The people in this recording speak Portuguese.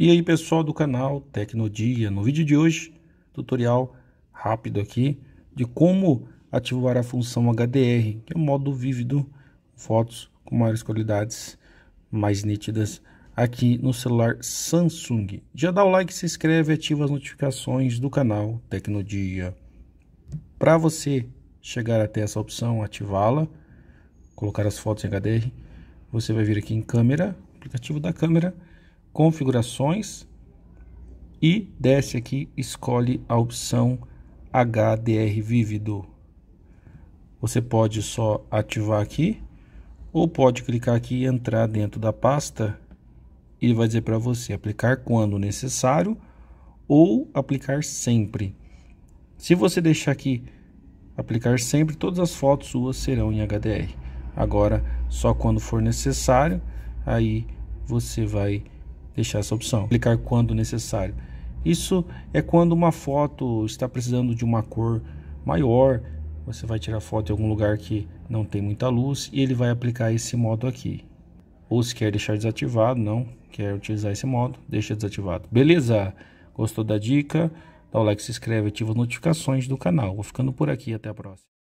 E aí pessoal do canal Tecnodia, no vídeo de hoje, tutorial rápido aqui de como ativar a função HDR, que é o modo vívido, fotos com maiores qualidades, mais nítidas aqui no celular Samsung. Já dá o like, se inscreve, ativa as notificações do canal Tecnodia. Para você chegar até essa opção, ativá-la, colocar as fotos em HDR, você vai vir aqui em câmera, aplicativo da câmera, configurações e desce aqui, escolhe a opção HDR Vívido. Você pode só ativar aqui ou pode clicar aqui e entrar dentro da pasta e vai dizer para você aplicar quando necessário ou aplicar sempre. Se você deixar aqui aplicar sempre, todas as fotos suas serão em HDR. Agora, só quando for necessário, aí você vai deixar essa opção. Clicar quando necessário. Isso é quando uma foto está precisando de uma cor maior, você vai tirar foto em algum lugar que não tem muita luz e ele vai aplicar esse modo aqui. Ou se quer deixar desativado, não quer utilizar esse modo, deixa desativado. Beleza? Gostou da dica? Dá o like, se inscreve, ativa as notificações do canal. Vou ficando por aqui, até a próxima.